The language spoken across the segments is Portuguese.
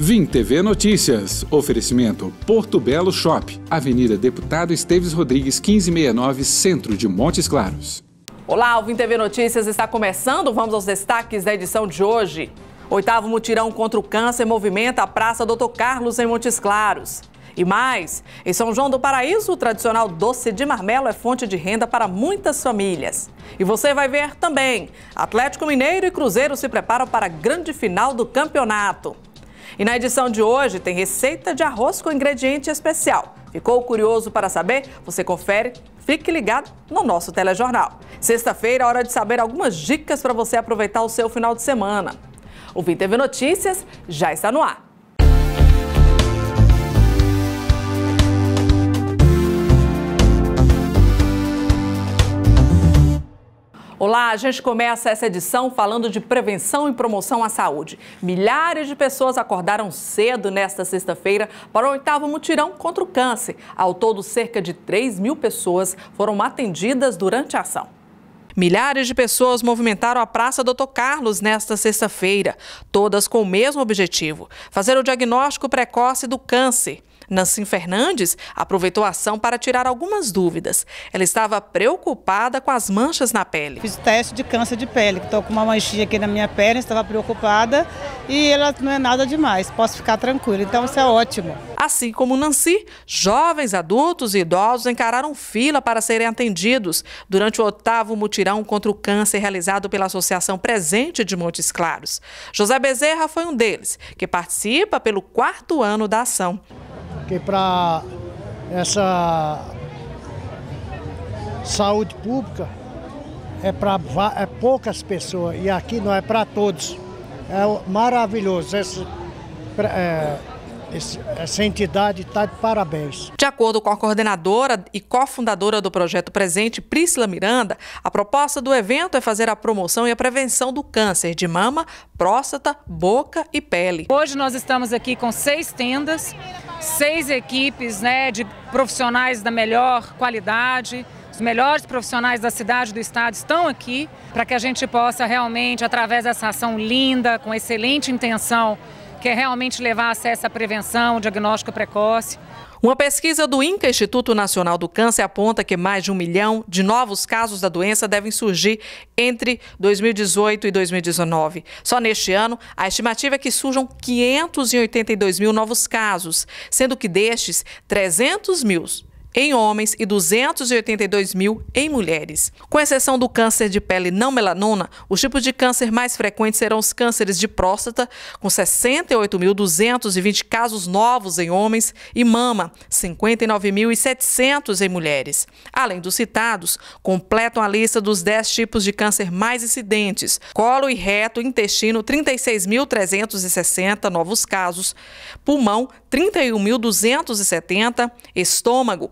Vim TV Notícias. Oferecimento Porto Belo Shop. Avenida Deputado Esteves Rodrigues, 1569, Centro de Montes Claros. Olá, o Vim TV Notícias está começando. Vamos aos destaques da edição de hoje. Oitavo mutirão contra o câncer movimenta a Praça Doutor Carlos em Montes Claros. E mais, em São João do Paraíso, o tradicional doce de marmelo é fonte de renda para muitas famílias. E você vai ver também, Atlético Mineiro e Cruzeiro se preparam para a grande final do campeonato. E na edição de hoje tem receita de arroz com ingrediente especial. Ficou curioso para saber? Você confere, fique ligado no nosso telejornal. Sexta-feira, é hora de saber algumas dicas para você aproveitar o seu final de semana. O VTV Notícias já está no ar. Olá, a gente começa essa edição falando de prevenção e promoção à saúde. Milhares de pessoas acordaram cedo nesta sexta-feira para o oitavo mutirão contra o câncer. Ao todo, cerca de 3 mil pessoas foram atendidas durante a ação. Milhares de pessoas movimentaram a Praça Doutor Carlos nesta sexta-feira, todas com o mesmo objetivo: fazer o diagnóstico precoce do câncer. Nancy Fernandes aproveitou a ação para tirar algumas dúvidas. Ela estava preocupada com as manchas na pele. Fiz teste de câncer de pele, estou com uma manchinha aqui na minha perna, estava preocupada e ela não é nada demais, posso ficar tranquila, então isso é ótimo. Assim como Nancy, jovens, adultos e idosos encararam fila para serem atendidos durante o oitavo mutirão contra o câncer realizado pela Associação Presente de Montes Claros. José Bezerra foi um deles, que participa pelo quarto ano da ação que é para essa saúde pública é para é poucas pessoas e aqui não é para todos. É maravilhoso esse, é, essa entidade está de parabéns. De acordo com a coordenadora e cofundadora do projeto presente, Priscila Miranda, a proposta do evento é fazer a promoção e a prevenção do câncer de mama, próstata, boca e pele. Hoje nós estamos aqui com seis tendas, seis equipes né, de profissionais da melhor qualidade, os melhores profissionais da cidade e do estado estão aqui para que a gente possa realmente, através dessa ação linda, com excelente intenção, que realmente levar acesso à prevenção, diagnóstico precoce. Uma pesquisa do INCA, Instituto Nacional do Câncer, aponta que mais de um milhão de novos casos da doença devem surgir entre 2018 e 2019. Só neste ano, a estimativa é que surjam 582 mil novos casos, sendo que destes, 300 mil em homens e 282 mil em mulheres. Com exceção do câncer de pele não melanoma, os tipos de câncer mais frequentes serão os cânceres de próstata, com 68.220 casos novos em homens, e mama, 59.700 em mulheres. Além dos citados, completam a lista dos 10 tipos de câncer mais incidentes: colo e reto, intestino, 36.360 novos casos, pulmão, 31.270, estômago,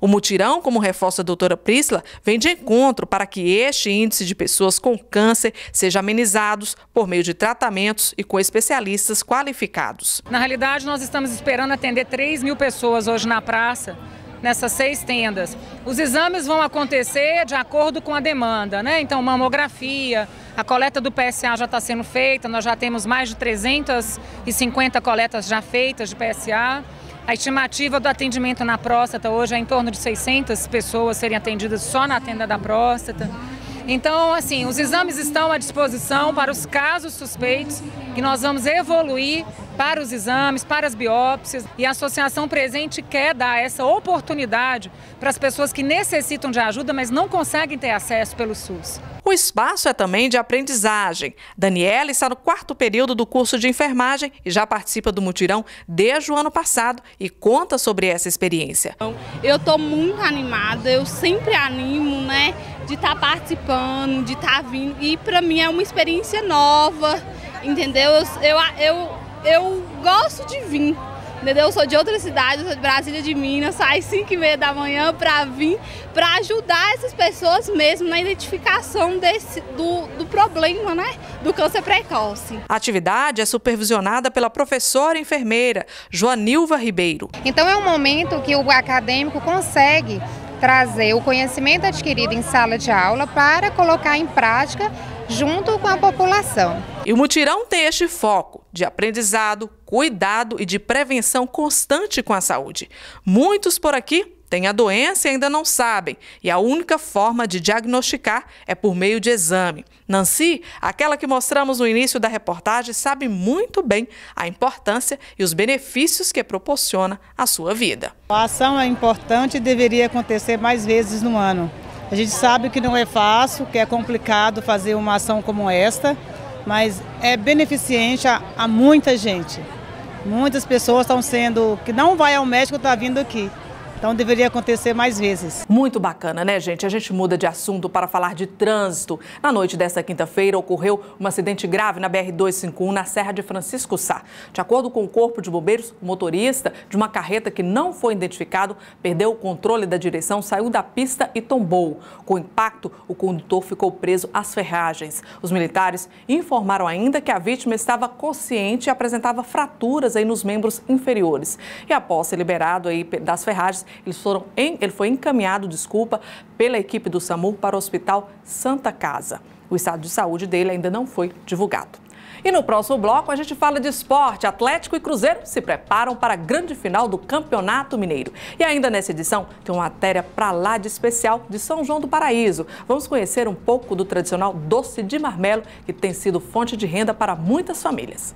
O mutirão, como reforça a doutora Priscila, vem de encontro para que este índice de pessoas com câncer seja amenizados por meio de tratamentos e com especialistas qualificados. Na realidade, nós estamos esperando atender 3 mil pessoas hoje na praça, nessas seis tendas. Os exames vão acontecer de acordo com a demanda, né? Então, mamografia, a coleta do PSA já está sendo feita, nós já temos mais de 350 coletas já feitas de PSA. A estimativa do atendimento na próstata hoje é em torno de 600 pessoas serem atendidas só na tenda da próstata. Então, assim, os exames estão à disposição para os casos suspeitos que nós vamos evoluir para os exames, para as biópsias. E a associação presente quer dar essa oportunidade para as pessoas que necessitam de ajuda, mas não conseguem ter acesso pelo SUS. O espaço é também de aprendizagem. Daniela está no quarto período do curso de enfermagem e já participa do mutirão desde o ano passado e conta sobre essa experiência. Então, eu estou muito animada, eu sempre animo, né, de estar tá participando, de estar tá vindo. E para mim é uma experiência nova, entendeu? Eu, eu, eu eu gosto de vir. Entendeu? Eu sou de outra cidade, sou de Brasília, de Minas, saio 5 e meia da manhã para vir, para ajudar essas pessoas mesmo na identificação desse, do, do problema, né? Do câncer precoce. A atividade é supervisionada pela professora enfermeira Joanilva Ribeiro. Então é um momento que o acadêmico consegue trazer o conhecimento adquirido em sala de aula para colocar em prática junto com a população. E o mutirão tem este foco de aprendizado, cuidado e de prevenção constante com a saúde. Muitos por aqui têm a doença e ainda não sabem, e a única forma de diagnosticar é por meio de exame. Nancy, aquela que mostramos no início da reportagem, sabe muito bem a importância e os benefícios que proporciona à sua vida. A ação é importante e deveria acontecer mais vezes no ano. A gente sabe que não é fácil, que é complicado fazer uma ação como esta, mas é beneficente a, a muita gente. Muitas pessoas estão sendo, que não vai ao médico, está vindo aqui. Então deveria acontecer mais vezes. Muito bacana, né, gente? A gente muda de assunto para falar de trânsito. Na noite desta quinta-feira ocorreu um acidente grave na BR-251 na Serra de Francisco Sá. De acordo com o Corpo de Bombeiros, o motorista de uma carreta que não foi identificado perdeu o controle da direção, saiu da pista e tombou. Com o impacto, o condutor ficou preso às ferragens. Os militares informaram ainda que a vítima estava consciente e apresentava fraturas aí nos membros inferiores. E após ser liberado aí das ferragens, eles foram em, ele foi encaminhado, desculpa, pela equipe do SAMU para o Hospital Santa Casa. O estado de saúde dele ainda não foi divulgado. E no próximo bloco a gente fala de esporte. Atlético e Cruzeiro se preparam para a grande final do Campeonato Mineiro. E ainda nessa edição tem uma matéria para lá de especial de São João do Paraíso. Vamos conhecer um pouco do tradicional doce de marmelo que tem sido fonte de renda para muitas famílias.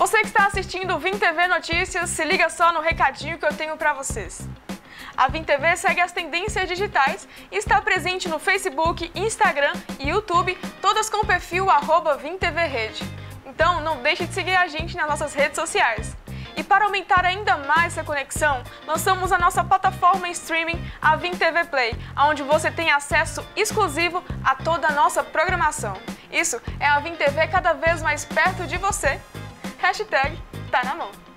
Você que está assistindo o Vim TV Notícias, se liga só no recadinho que eu tenho para vocês. A Vim TV segue as tendências digitais e está presente no Facebook, Instagram e YouTube, todas com o perfil arroba TV Rede. Então não deixe de seguir a gente nas nossas redes sociais. E para aumentar ainda mais essa conexão, lançamos a nossa plataforma em streaming, a Vim TV Play, onde você tem acesso exclusivo a toda a nossa programação. Isso é a Vim TV cada vez mais perto de você Hashtag tá na mão.